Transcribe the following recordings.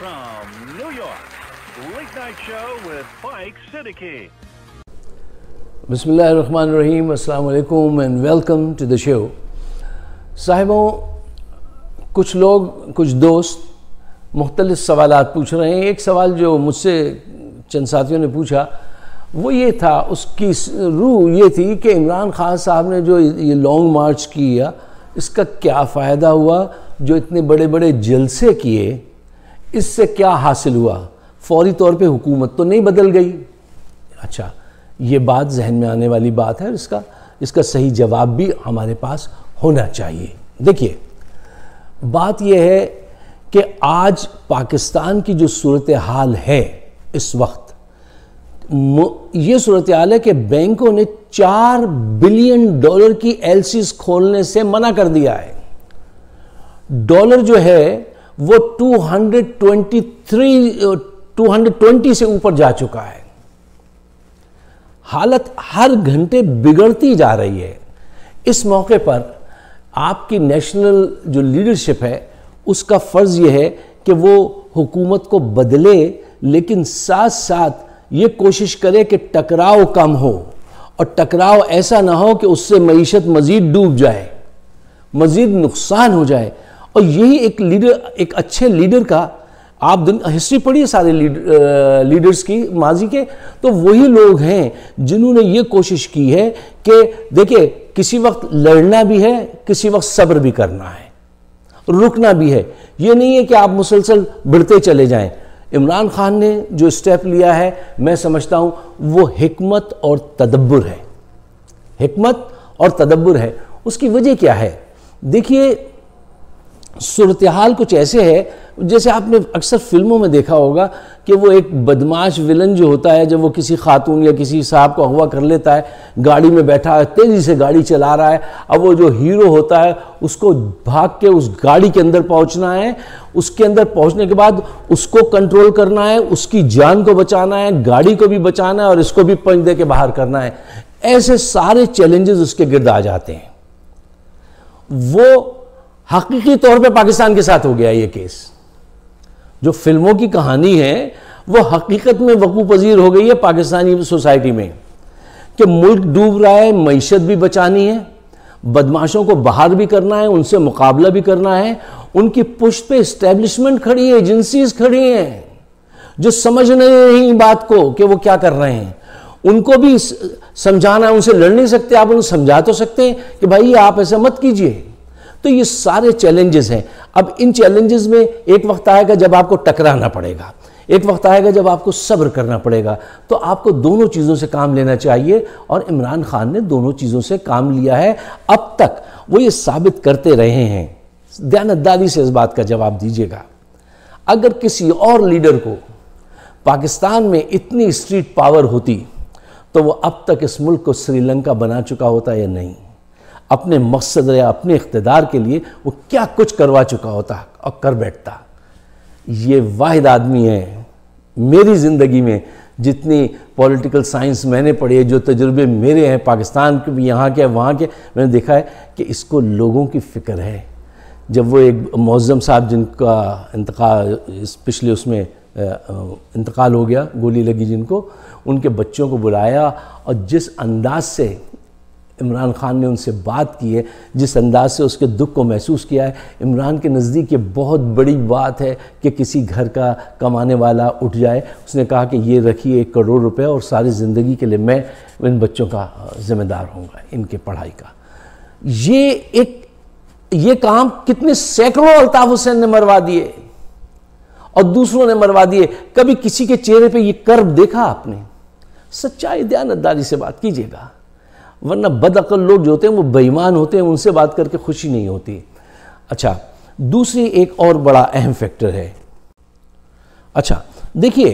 From New York, Late Night Show with Mike Siddiqui. Bismillah ar-Rahman ar-Rahim, Assalamu alaikum and welcome to the show. साहिबों कुछ लोग कुछ दोस्त मुख्तलिफ सवाल पूछ रहे हैं एक सवाल जो मुझसे चंद साथियों ने पूछा वो ये था उसकी रूह ये थी कि इमरान खान साहब ने जो ये लॉन्ग मार्च किया इसका क्या फ़ायदा हुआ जो इतने बड़े बड़े जलसे किए इससे क्या हासिल हुआ फौरी तौर पे हुकूमत तो नहीं बदल गई अच्छा ये बात जहन में आने वाली बात है इसका इसका सही जवाब भी हमारे पास होना चाहिए देखिए बात यह है कि आज पाकिस्तान की जो सूरत हाल है इस वक्त ये सूरत हाल है कि बैंकों ने चार बिलियन डॉलर की एलसीज खोलने से मना कर दिया है डॉलर जो है वो 223 220 से ऊपर जा चुका है हालत हर घंटे बिगड़ती जा रही है इस मौके पर आपकी नेशनल जो लीडरशिप है उसका फ़र्ज़ यह है कि वो हुकूमत को बदले लेकिन साथ साथ ये कोशिश करे कि टकराव कम हो और टकराव ऐसा ना हो कि उससे मीशत मज़ीद डूब जाए मज़ीद नुकसान हो जाए और यही एक लीडर एक अच्छे लीडर का आप दिन हिस्ट्री पढ़िए सारे लीडर, लीडर्स की माजी के तो वही लोग हैं जिन्होंने ये कोशिश की है कि देखिए किसी वक्त लड़ना भी है किसी वक्त सब्र भी करना है रुकना भी है ये नहीं है कि आप मुसलसल बढ़ते चले जाएं इमरान खान ने जो स्टेप लिया है मैं समझता हूँ वो हमत और तदब्बर है हमत और तदब्बर है उसकी वजह क्या है देखिए सूरत हाल कुछ ऐसे है जैसे आपने अक्सर फिल्मों में देखा होगा कि वो एक बदमाश विलन जो होता है जब वो किसी खातून या किसी साहब को अगवा कर लेता है गाड़ी में बैठा है तेज़ी से गाड़ी चला रहा है अब वो जो हीरो होता है उसको भाग के उस गाड़ी के अंदर पहुंचना है उसके अंदर पहुंचने के बाद उसको कंट्रोल करना है उसकी जान को बचाना है गाड़ी को भी बचाना है और इसको भी पंच दे के बाहर करना है ऐसे सारे चैलेंजेस उसके गिर्द आ जाते हैं वो हकीकी तौर पे पाकिस्तान के साथ हो गया ये केस जो फिल्मों की कहानी है वो हकीकत में वकू पजीर हो गई है पाकिस्तानी सोसाइटी में कि मुल्क डूब रहा है मीशत भी बचानी है बदमाशों को बाहर भी करना है उनसे मुकाबला भी करना है उनकी पुष्ट पे इस्टेब्लिशमेंट खड़ी है एजेंसीज खड़ी हैं जो समझ नहीं बात को कि वो क्या कर रहे हैं उनको भी समझाना है उनसे लड़ नहीं सकते आप उन्हें समझा तो सकते हैं कि भाई आप ऐसा मत कीजिए तो ये सारे चैलेंजेस हैं अब इन चैलेंजेस में एक वक्त आएगा जब आपको टकराना पड़ेगा एक वक्त आएगा जब आपको सब्र करना पड़ेगा तो आपको दोनों चीज़ों से काम लेना चाहिए और इमरान खान ने दोनों चीज़ों से काम लिया है अब तक वो ये साबित करते रहे हैं दयानतदारी से इस बात का जवाब दीजिएगा अगर किसी और लीडर को पाकिस्तान में इतनी स्ट्रीट पावर होती तो वो अब तक इस मुल्क को श्रीलंका बना चुका होता या नहीं अपने मकसद या अपने इकतदार के लिए वो क्या कुछ करवा चुका होता और कर बैठता ये वाहिद आदमी है मेरी ज़िंदगी में जितनी पॉलिटिकल साइंस मैंने पढ़ी है जो तजुर्बे मेरे हैं पाकिस्तान के भी यहाँ के वहाँ के मैंने देखा है कि इसको लोगों की फ़िक्र है जब वो एक मौज़म साहब जिनका इंतकाल इस पिछले उसमें इंतकाल हो गया गोली लगी जिनको उनके बच्चों को बुलाया और जिस अंदाज से इमरान खान ने उनसे बात की है जिस अंदाज से उसके दुख को महसूस किया है इमरान के नज़दीक ये बहुत बड़ी बात है कि किसी घर का कमाने वाला उठ जाए उसने कहा कि ये रखिए एक करोड़ रुपए और सारी ज़िंदगी के लिए मैं इन बच्चों का ज़िम्मेदार होऊंगा इनके पढ़ाई का ये एक ये काम कितने सैकड़ों अल्ताफ़ हुसैन ने मरवा दिए और दूसरों ने मरवा दिए कभी किसी के चेहरे पे ये कर्व देखा आपने सच्चाई दयानतदारी से बात कीजिएगा वरना बदअल लोग जो होते हैं वो बेईमान होते हैं उनसे बात करके खुशी नहीं होती अच्छा दूसरी एक और बड़ा अहम फैक्टर है अच्छा देखिए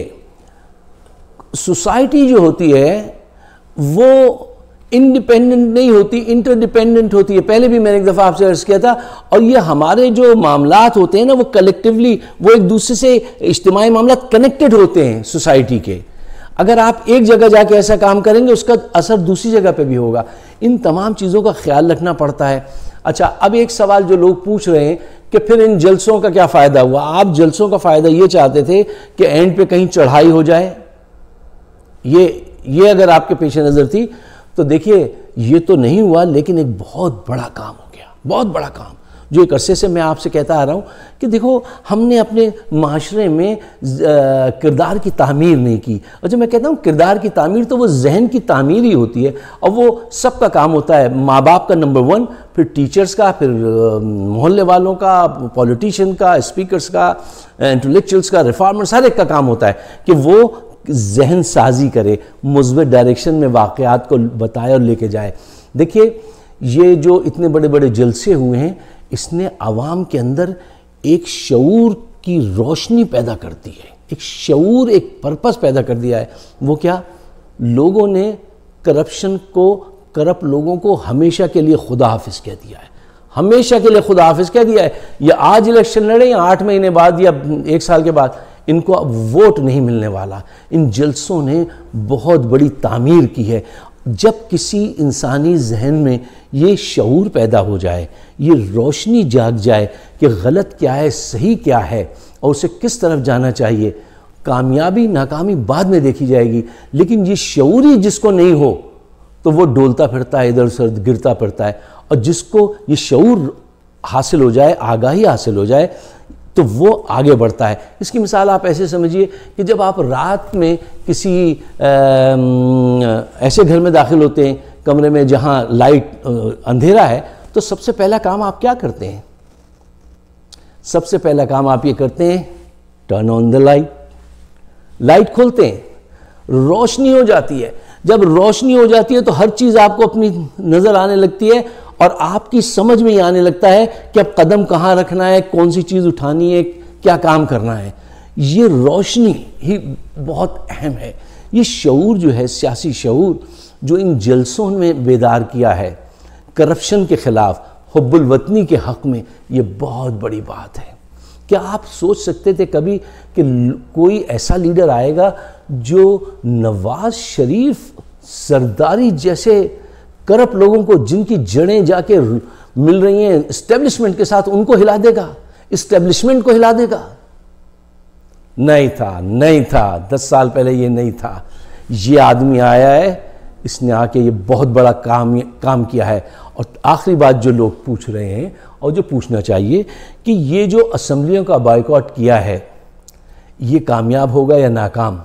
सोसाइटी जो होती है वो इंडिपेंडेंट नहीं होती इंटरडिपेंडेंट होती है पहले भी मैंने एक दफ़ा आपसे अर्ज़ किया था और ये हमारे जो मामला होते हैं ना वो कलेक्टिवली वो एक दूसरे से इज्तमी मामला कनेक्टेड होते हैं सोसाइटी के अगर आप एक जगह जाके ऐसा काम करेंगे उसका असर दूसरी जगह पे भी होगा इन तमाम चीज़ों का ख्याल रखना पड़ता है अच्छा अब एक सवाल जो लोग पूछ रहे हैं कि फिर इन जलसों का क्या फ़ायदा हुआ आप जलसों का फ़ायदा ये चाहते थे कि एंड पे कहीं चढ़ाई हो जाए ये ये अगर आपके पेश नज़र थी तो देखिए ये तो नहीं हुआ लेकिन एक बहुत बड़ा काम हो गया बहुत बड़ा काम जो एक अरसे से मैं आपसे कहता आ रहा हूँ कि देखो हमने अपने माशरे में किरदार की तामीर नहीं की और अच्छा, जब मैं कहता हूँ किरदार की तामीर तो वो जहन की तामीर ही होती है और वो सब का काम होता है माँ बाप का नंबर वन फिर टीचर्स का फिर मोहल्ले वालों का पॉलिटिशियन का स्पीकर्स का इंटेलेक्चुअल्स का रिफॉर्मर हर एक का काम होता है कि वो जहन साजी करे मुस्बत डायरेक्शन में वाक़ात को बताए और लेके जाए देखिए ये जो इतने बड़े बड़े जलसे हुए हैं इसने आवाम के अंदर एक शूर की रोशनी पैदा कर दी है एक शूर एक पर्पस पैदा कर दिया है वो क्या लोगों ने करप्शन को करप लोगों को हमेशा के लिए खुदा हाफिज कह दिया है हमेशा के लिए खुदा हाफिज कह दिया है या आज इलेक्शन लड़े या आठ महीने बाद या एक साल के बाद इनको अब वोट नहीं मिलने वाला इन जलसों ने बहुत बड़ी तामीर की है जब किसी इंसानी जहन में ये शूर पैदा हो जाए ये रोशनी जाग जाए कि गलत क्या है सही क्या है और उसे किस तरफ जाना चाहिए कामयाबी नाकामी बाद में देखी जाएगी लेकिन ये शूर ही जिसको नहीं हो तो वो डोलता फिरता है इधर उधर गिरता पड़ता है और जिसको ये शूर हासिल हो जाए आगाही हासिल हो जाए तो वो आगे बढ़ता है इसकी मिसाल आप ऐसे समझिए कि जब आप रात में किसी ऐसे घर में दाखिल होते हैं कमरे में जहाँ लाइट अंधेरा है तो सबसे पहला काम आप क्या करते हैं सबसे पहला काम आप ये करते हैं turn on the light light खोलते हैं रोशनी हो जाती है जब रोशनी हो जाती है तो हर चीज़ आपको अपनी नज़र आने लगती है और आपकी समझ में आने लगता है कि अब कदम कहाँ रखना है कौन सी चीज़ उठानी है क्या काम करना है ये रोशनी ही बहुत अहम है ये शूर जो है सियासी शूर जो इन जलसों में बेदार किया है करप्शन के ख़िलाफ़ हब्बुलवतनी के हक़ में ये बहुत बड़ी बात है क्या आप सोच सकते थे कभी कि कोई ऐसा लीडर आएगा जो नवाज शरीफ सरदारी जैसे करप्ट लोगों को जिनकी जड़ें जाके मिल रही हैं स्टेब्लिशमेंट के साथ उनको हिला देगा इस्टेब्लिशमेंट को हिला देगा नहीं था नहीं था दस साल पहले ये नहीं था ये आदमी आया है इसने आके ये बहुत बड़ा काम काम किया है और आखिरी बात जो लोग पूछ रहे हैं और जो पूछना चाहिए कि ये जो असम्बलियों का बायकॉट किया है ये कामयाब होगा या नाकाम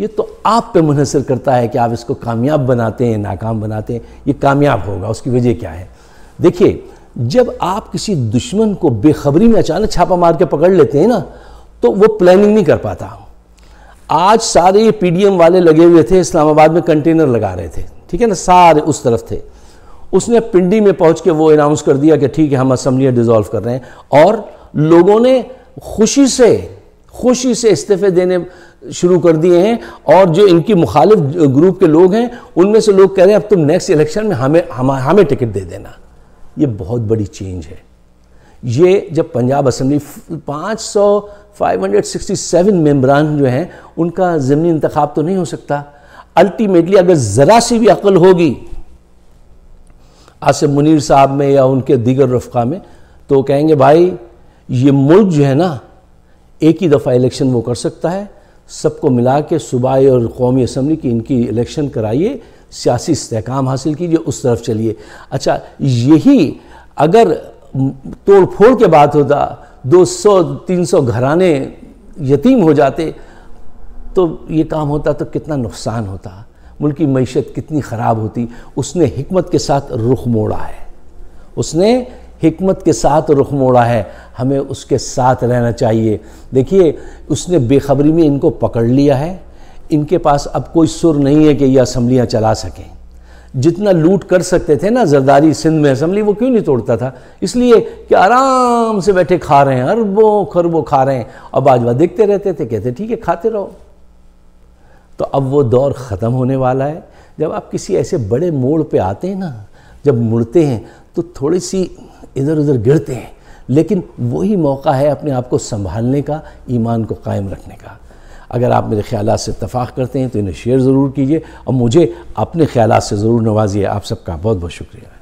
ये तो आप पे मुनसर करता है कि आप इसको कामयाब बनाते हैं नाकाम बनाते हैं ये कामयाब होगा उसकी वजह क्या है देखिए जब आप किसी दुश्मन को बेखबरी में अचानक छापा मार के पकड़ लेते हैं ना तो वो प्लानिंग नहीं कर पाता आज सारे ये पीडीएम वाले लगे हुए थे इस्लामाबाद में कंटेनर लगा रहे थे ठीक है ना सारे उस तरफ थे उसने पिंडी में पहुंच के वो अनाउंस कर दिया कि ठीक है हम असम्बलियाँ डिज़ोल्व कर रहे हैं और लोगों ने खुशी से खुशी से इस्तीफे देने शुरू कर दिए हैं और जो इनकी मुखालिफ ग्रुप के लोग हैं उनमें से लोग कह रहे हैं अब तुम नेक्स्ट इलेक्शन में हमें हम हमें टिकट दे देना ये बहुत बड़ी चेंज है ये जब पंजाब असम्बली 500 सेवन मेम्बरान जो हैं उनका ज़मनी इंतखब तो नहीं हो सकता अल्टीमेटली अगर ज़रा सी भी अकल होगी आसिफ मुनीर साहब में या उनके दीगर रफ़ा में तो कहेंगे भाई ये मुल्क जो है ना एक ही दफ़ा इलेक्शन वो कर सकता है सबको मिला के सूबाई और कौमी असम्बली की इनकी इलेक्शन कराइए सियासी इसकाम हासिल कीजिए उस तरफ चलिए अच्छा यही अगर तोड़ फोड़ के बात होता 200 सौ घराने यतीम हो जाते तो ये काम होता तो कितना नुकसान होता मुल्क की मीशत कितनी ख़राब होती उसने हमत के साथ रुख मोड़ा है उसने हमत के साथ रुख मोड़ा है हमें उसके साथ रहना चाहिए देखिए उसने बेखबरी में इनको पकड़ लिया है इनके पास अब कोई सुर नहीं है कि ये असम्बलियाँ चला सकें जितना लूट कर सकते थे ना जरदारी सिंध में असम्बली वो क्यों नहीं तोड़ता था इसलिए कि आराम से बैठे खा रहे हैं अरबों खरबों खा रहे हैं और बाजवा देखते रहते थे कहते ठीक है खाते रहो तो अब वो दौर ख़त्म होने वाला है जब आप किसी ऐसे बड़े मोड़ पे आते हैं ना जब मुड़ते हैं तो थोड़ी सी इधर उधर गिरते हैं लेकिन वही मौका है अपने आप को संभालने का ईमान को कायम रखने का अगर आप मेरे ख्याल से इतफ़ाक़ करते हैं तो इन्हें शेयर ज़रूर कीजिए और मुझे अपने ख्याल से ज़रूर नवाजिए आप सबका बहुत बहुत शुक्रिया